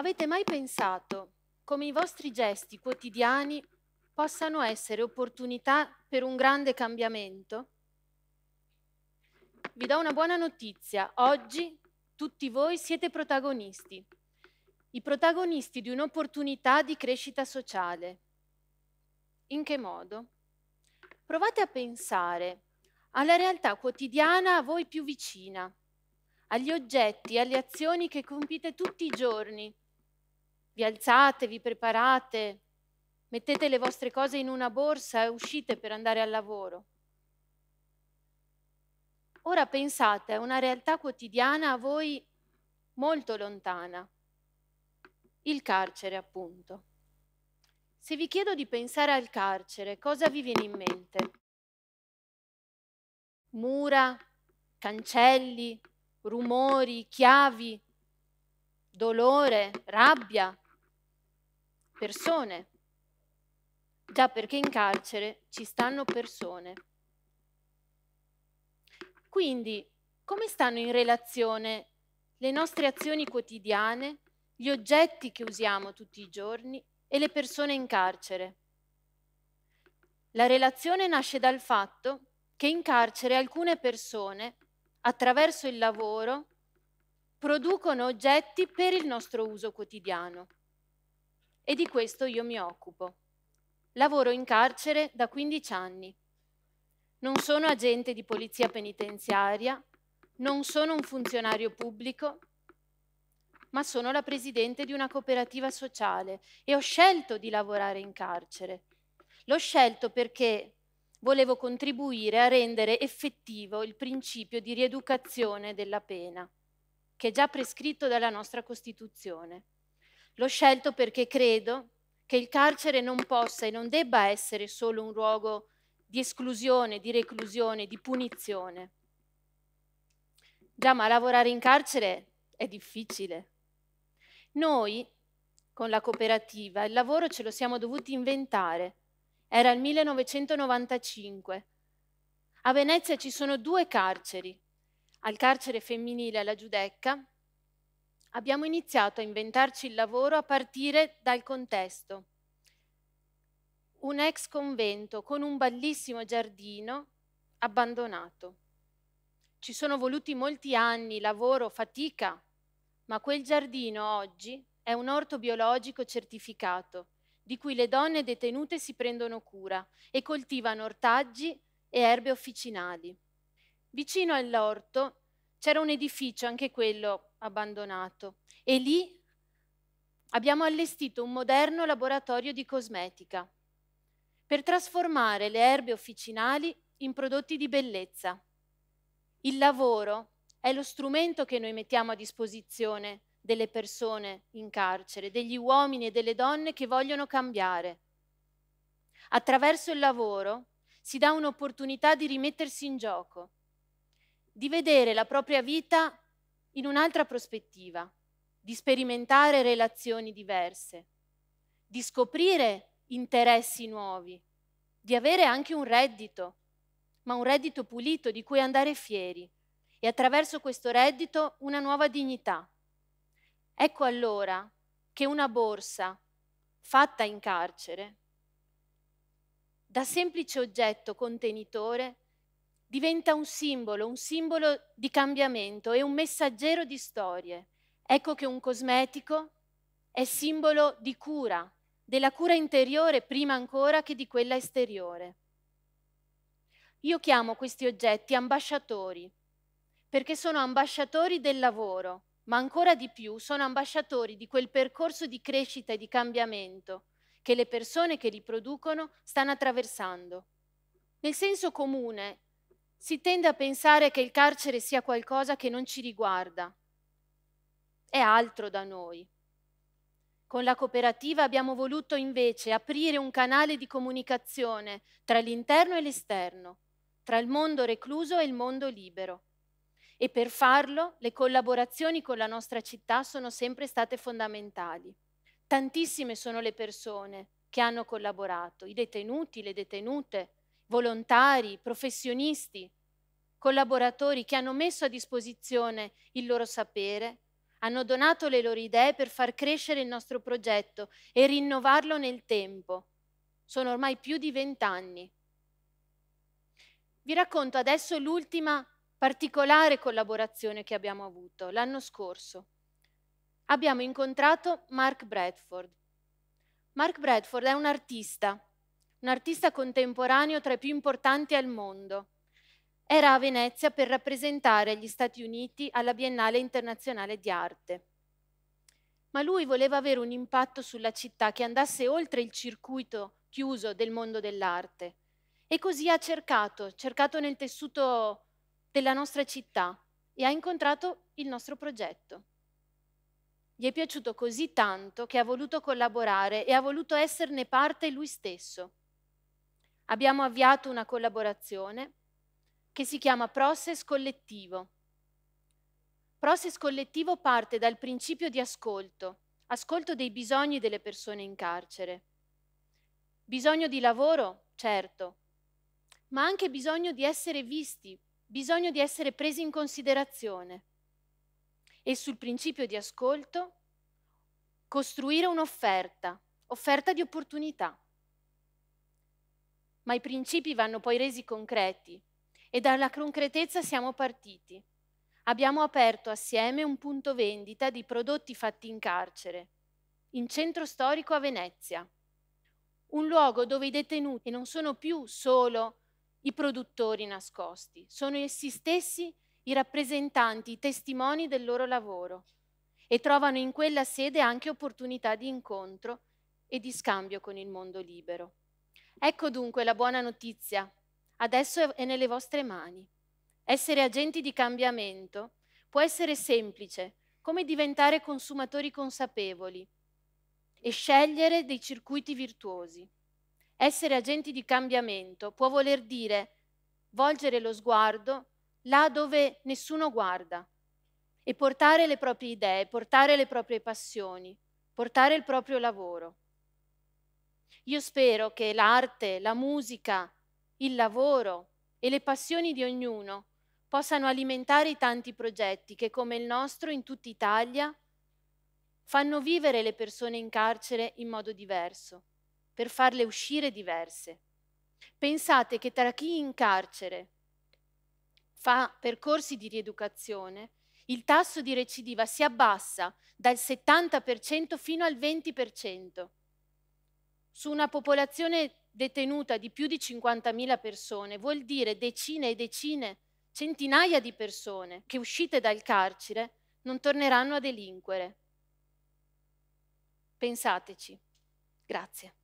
Avete mai pensato come i vostri gesti quotidiani possano essere opportunità per un grande cambiamento? Vi do una buona notizia. Oggi tutti voi siete protagonisti. I protagonisti di un'opportunità di crescita sociale. In che modo? Provate a pensare alla realtà quotidiana a voi più vicina, agli oggetti, alle azioni che compite tutti i giorni vi alzate, vi preparate, mettete le vostre cose in una borsa e uscite per andare al lavoro. Ora pensate a una realtà quotidiana a voi molto lontana, il carcere appunto. Se vi chiedo di pensare al carcere, cosa vi viene in mente? Mura, cancelli, rumori, chiavi, dolore, rabbia, persone, già perché in carcere ci stanno persone. Quindi, come stanno in relazione le nostre azioni quotidiane, gli oggetti che usiamo tutti i giorni e le persone in carcere? La relazione nasce dal fatto che in carcere alcune persone, attraverso il lavoro, producono oggetti per il nostro uso quotidiano e di questo io mi occupo. Lavoro in carcere da 15 anni. Non sono agente di polizia penitenziaria, non sono un funzionario pubblico, ma sono la presidente di una cooperativa sociale e ho scelto di lavorare in carcere. L'ho scelto perché volevo contribuire a rendere effettivo il principio di rieducazione della pena, che è già prescritto dalla nostra Costituzione. L'ho scelto perché credo che il carcere non possa e non debba essere solo un luogo di esclusione, di reclusione, di punizione. Già, ma lavorare in carcere è difficile. Noi, con la cooperativa, il lavoro ce lo siamo dovuti inventare. Era il 1995. A Venezia ci sono due carceri, al carcere femminile alla Giudecca abbiamo iniziato a inventarci il lavoro a partire dal contesto. Un ex convento con un bellissimo giardino abbandonato. Ci sono voluti molti anni, lavoro, fatica, ma quel giardino oggi è un orto biologico certificato, di cui le donne detenute si prendono cura e coltivano ortaggi e erbe officinali. Vicino all'orto c'era un edificio, anche quello abbandonato, e lì abbiamo allestito un moderno laboratorio di cosmetica per trasformare le erbe officinali in prodotti di bellezza. Il lavoro è lo strumento che noi mettiamo a disposizione delle persone in carcere, degli uomini e delle donne che vogliono cambiare. Attraverso il lavoro si dà un'opportunità di rimettersi in gioco, di vedere la propria vita in un'altra prospettiva, di sperimentare relazioni diverse, di scoprire interessi nuovi, di avere anche un reddito, ma un reddito pulito di cui andare fieri e attraverso questo reddito una nuova dignità. Ecco allora che una borsa fatta in carcere, da semplice oggetto contenitore, diventa un simbolo, un simbolo di cambiamento e un messaggero di storie. Ecco che un cosmetico è simbolo di cura, della cura interiore prima ancora che di quella esteriore. Io chiamo questi oggetti ambasciatori, perché sono ambasciatori del lavoro, ma ancora di più sono ambasciatori di quel percorso di crescita e di cambiamento che le persone che li producono stanno attraversando. Nel senso comune si tende a pensare che il carcere sia qualcosa che non ci riguarda, è altro da noi. Con la cooperativa abbiamo voluto invece aprire un canale di comunicazione tra l'interno e l'esterno, tra il mondo recluso e il mondo libero. E per farlo le collaborazioni con la nostra città sono sempre state fondamentali. Tantissime sono le persone che hanno collaborato, i detenuti, le detenute, volontari, professionisti, collaboratori che hanno messo a disposizione il loro sapere, hanno donato le loro idee per far crescere il nostro progetto e rinnovarlo nel tempo. Sono ormai più di vent'anni. Vi racconto adesso l'ultima particolare collaborazione che abbiamo avuto l'anno scorso. Abbiamo incontrato Mark Bradford. Mark Bradford è un artista un artista contemporaneo tra i più importanti al mondo. Era a Venezia per rappresentare gli Stati Uniti alla Biennale internazionale di arte. Ma lui voleva avere un impatto sulla città che andasse oltre il circuito chiuso del mondo dell'arte. E così ha cercato, cercato nel tessuto della nostra città e ha incontrato il nostro progetto. Gli è piaciuto così tanto che ha voluto collaborare e ha voluto esserne parte lui stesso abbiamo avviato una collaborazione che si chiama Process Collettivo. Process Collettivo parte dal principio di ascolto, ascolto dei bisogni delle persone in carcere. Bisogno di lavoro, certo, ma anche bisogno di essere visti, bisogno di essere presi in considerazione. E sul principio di ascolto costruire un'offerta, offerta di opportunità ma i principi vanno poi resi concreti e dalla concretezza siamo partiti. Abbiamo aperto assieme un punto vendita di prodotti fatti in carcere, in centro storico a Venezia. Un luogo dove i detenuti non sono più solo i produttori nascosti, sono essi stessi i rappresentanti, i testimoni del loro lavoro e trovano in quella sede anche opportunità di incontro e di scambio con il mondo libero. Ecco dunque la buona notizia. Adesso è nelle vostre mani. Essere agenti di cambiamento può essere semplice, come diventare consumatori consapevoli e scegliere dei circuiti virtuosi. Essere agenti di cambiamento può voler dire volgere lo sguardo là dove nessuno guarda e portare le proprie idee, portare le proprie passioni, portare il proprio lavoro. Io spero che l'arte, la musica, il lavoro e le passioni di ognuno possano alimentare i tanti progetti che, come il nostro in tutta Italia, fanno vivere le persone in carcere in modo diverso, per farle uscire diverse. Pensate che tra chi in carcere fa percorsi di rieducazione, il tasso di recidiva si abbassa dal 70% fino al 20% su una popolazione detenuta di più di 50.000 persone vuol dire decine e decine, centinaia di persone che uscite dal carcere non torneranno a delinquere. Pensateci. Grazie.